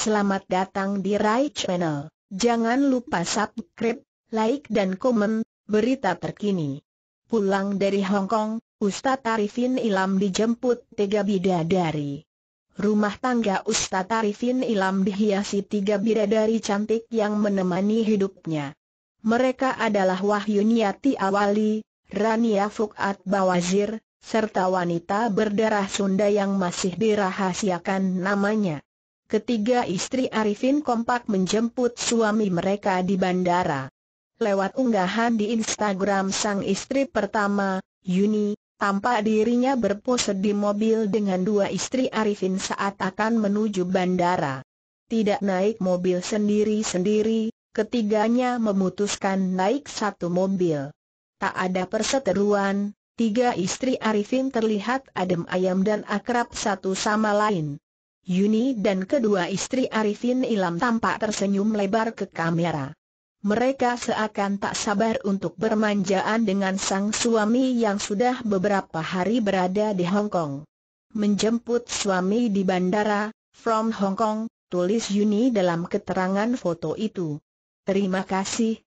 Selamat datang di Rai Channel. Jangan lupa subscribe, like dan komen, berita terkini. Pulang dari Hong Kong, Ustadz Arifin Ilam dijemput tiga bidadari. Rumah tangga Ustadz Arifin Ilam dihiasi tiga bidadari cantik yang menemani hidupnya. Mereka adalah Wahyuniati Awali, Rania Fukat Bawazir, serta wanita berdarah Sunda yang masih dirahasiakan namanya. Ketiga istri Arifin kompak menjemput suami mereka di bandara. Lewat unggahan di Instagram sang istri pertama, Yuni, tampak dirinya berpose di mobil dengan dua istri Arifin saat akan menuju bandara. Tidak naik mobil sendiri-sendiri, ketiganya memutuskan naik satu mobil. Tak ada perseteruan, tiga istri Arifin terlihat adem ayam dan akrab satu sama lain. Yuni dan kedua istri Arifin Ilam tampak tersenyum lebar ke kamera. Mereka seakan tak sabar untuk bermanjaan dengan sang suami yang sudah beberapa hari berada di Hong Kong. Menjemput suami di bandara, from Hong Kong, tulis Yuni dalam keterangan foto itu. Terima kasih,